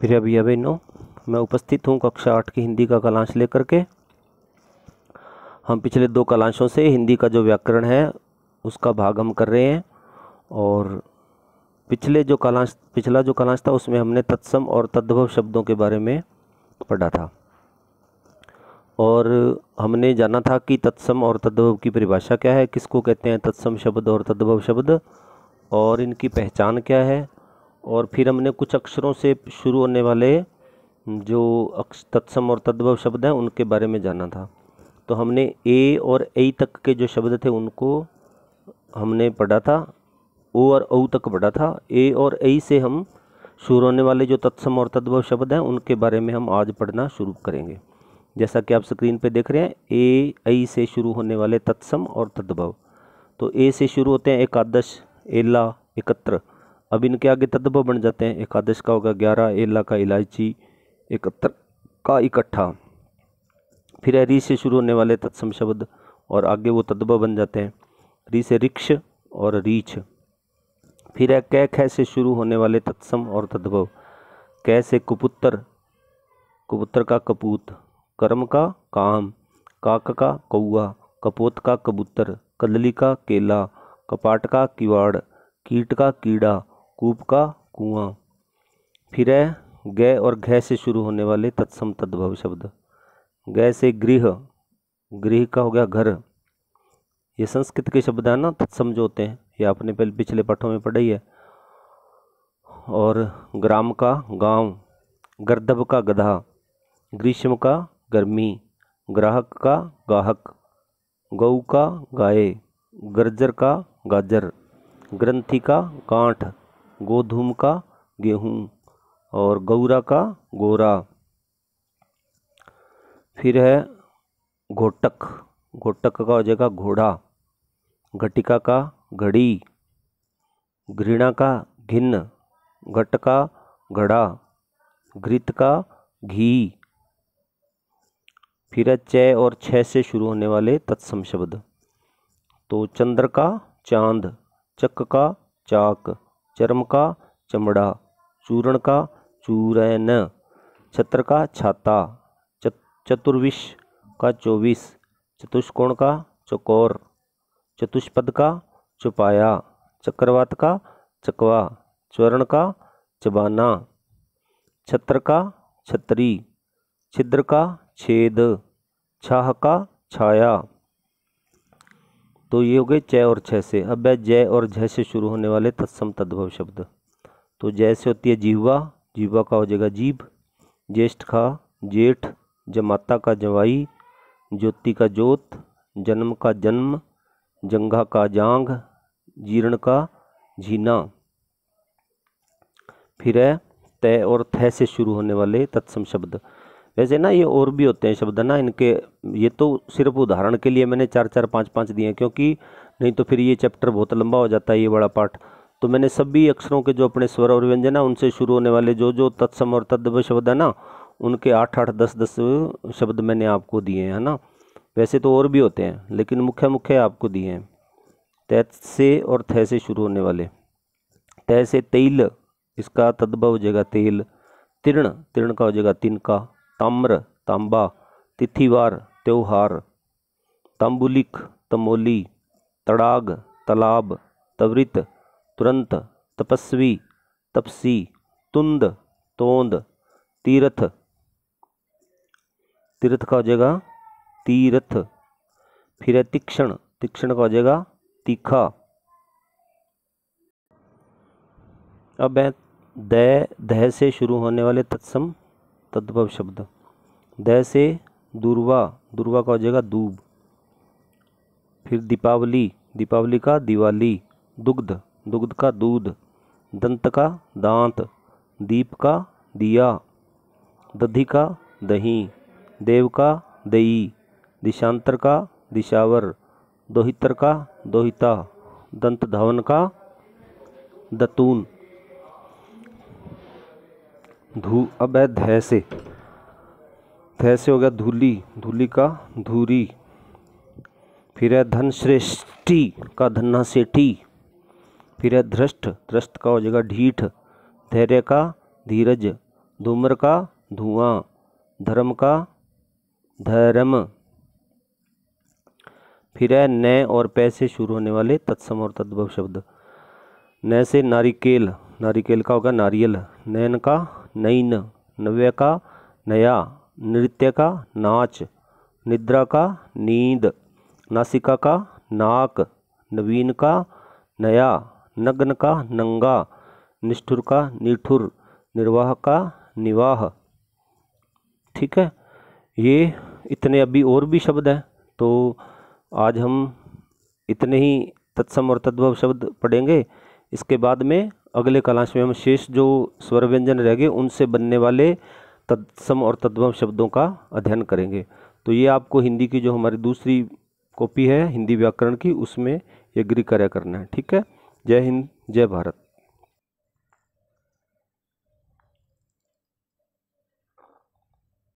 प्रिय भैया बहनों मैं उपस्थित हूँ कक्षा आठ की हिंदी का कलांश लेकर के हम पिछले दो कलांशों से हिंदी का जो व्याकरण है उसका भाग हम कर रहे हैं और पिछले जो कलांश पिछला जो कलांश था उसमें हमने तत्सम और तद्भव शब्दों के बारे में पढ़ा था और हमने जाना था कि तत्सम और तद्भव की परिभाषा क्या है किसको कहते हैं तत्सम शब्द और तद्भव शब्द और इनकी पहचान क्या है और फिर हमने कुछ अक्षरों से शुरू होने वाले जो अक्ष तत्सम और तद्भव शब्द हैं उनके बारे में जाना था तो हमने ए और ए तक के जो शब्द थे उनको हमने पढ़ा था ओ और औ तक पढ़ा था ए और ए से हम शुरू होने वाले जो तत्सम और तद्भव शब्द हैं उनके बारे में हम आज पढ़ना शुरू करेंगे जैसा कि आप स्क्रीन पर देख रहे हैं ए ऐ से शुरू होने वाले तत्सम और तद्भव तो ए से शुरू होते हैं एकादश एला एकत्र अब इनके आगे तत्व बन जाते हैं एकादश का होगा ग्यारह एला का इलायची इकहत्तर का इकट्ठा फिर है री से शुरू होने वाले तत्सम शब्द और आगे वो तत्व बन जाते हैं री से रिक्ष और रीछ फिर है कै खै से शुरू होने वाले तत्सम और तद्भव कै से कुपुत्र कुपुत्र का कपूत कर्म का काम काक का कौआ कपोत का कबूतर कदली का केला कपाट का किवाड़ कीट का कीड़ा कूप का कुआं फिर गय और घय से शुरू होने वाले तत्सम तद्भव शब्द गय से गृह गृह का हो गया घर ये संस्कृत के शब्द है ना तत्सम जो होते हैं ये आपने पहले पिछले पाठों में पढ़ाई है और ग्राम का गांव गर्दभ का गधा ग्रीष्म का गर्मी ग्राहक का गाहक गऊ का गाय गर्जर का गाजर ग्रंथि का गांठ गोधूम का गेहूँ और गौरा का गोरा फिर है घोटक घोटक का हो जाएगा घोड़ा घटिका का घड़ी घृणा का घिन घट का घड़ा घृत का घी फिर है चय और छ से शुरू होने वाले तत्सम शब्द तो चंद्र का चांद चक का चाक चर्म का चमड़ा चूर्ण का चूरन छत्र का छाता चतुर्विश का चौबीस चतुष्कोण का चकोर चतुष्पद का चुपाया चक्रवात का चकवा चवरण का चबाना छत्र का छतरी छिद्र का छेद छाह का छाया तो ये हो गए चय और छ से अब है जय और झ से शुरू होने वाले तत्सम तद्भव शब्द तो जय से होती है जीवा जीवा का हो जाएगा जीभ ज्येष्ठ का जेठ जमाता का जवाई ज्योति का जोत जन्म का जन्म जंगा का जांग जीर्ण का जीना फिर है तय और थय से शुरू होने वाले तत्सम शब्द वैसे ना ये और भी होते हैं शब्द ना इनके ये तो सिर्फ उदाहरण के लिए मैंने चार चार पाँच पाँच दिए हैं क्योंकि नहीं तो फिर ये चैप्टर बहुत लंबा हो जाता है ये बड़ा पाठ तो मैंने सभी अक्षरों के जो अपने स्वर और व्यंजन है उनसे शुरू होने वाले जो जो तत्सम और तद्भ शब्द है ना उनके आठ आठ दस दस शब्द मैंने आपको दिए हैं ना वैसे तो और भी होते हैं लेकिन मुख्य मुख्य आपको दिए हैं तैत से और थे से शुरू होने वाले तय से तेल इसका तद्भव हो जाएगा तेल तीर्ण तीर्ण का हो जाएगा तिनका ताम्र तांबा तिथिवार त्योहार तांबुलिक तमोली तड़ाग तालाब त्वरित तुरंत तपस्वी तपसी तुंद तोंद तीरथ तीर्थ का हो जाएगा तीरथ फिर है तीक्षण तीक्षण का हो जाएगा तीखा अब है दय दह से शुरू होने वाले तत्सम तद्भव शब्द दैसे से दूरवा दूरवा का हो जाएगा दूब फिर दीपावली दीपावली का दिवाली दुग्ध दुग्ध का दूध दंत का दांत दीप का दिया दधि का दही देव का दई दिशांतर का दिशावर दोहितर का दोहिता दंत धवन का दतून धू अब है धै से धै से हो गया धूली धूली का धूरी फिर है श्रेष्ठि का धन्ना सेठी फिर है ध्रष्ट ध्रष्ट का हो जाएगा ढीठ धैर्य का धीरज धूम्र का धुआं धर्म का धर्म फिर है न और पै से शुरू होने वाले तत्सम और तद्भव शब्द न से नारिकेल नारिकेल का होगा नारियल नैन का नैन नव्य का नया नृत्य का नाच निद्रा का नींद नासिका का नाक नवीन का नया नग्न का नंगा निष्ठुर का निठुर निर्वाह का निवाह ठीक है ये इतने अभी और भी शब्द हैं तो आज हम इतने ही तत्सम और तद्भव शब्द पढ़ेंगे इसके बाद में अगले कलाश में हम शेष जो स्वर व्यंजन रह गए उनसे बनने वाले तत्सम और तद्भव शब्दों का अध्ययन करेंगे तो ये आपको हिंदी की जो हमारी दूसरी कॉपी है हिंदी व्याकरण की उसमें ये गिरी कार्य करना है ठीक है जय हिंद जय भारत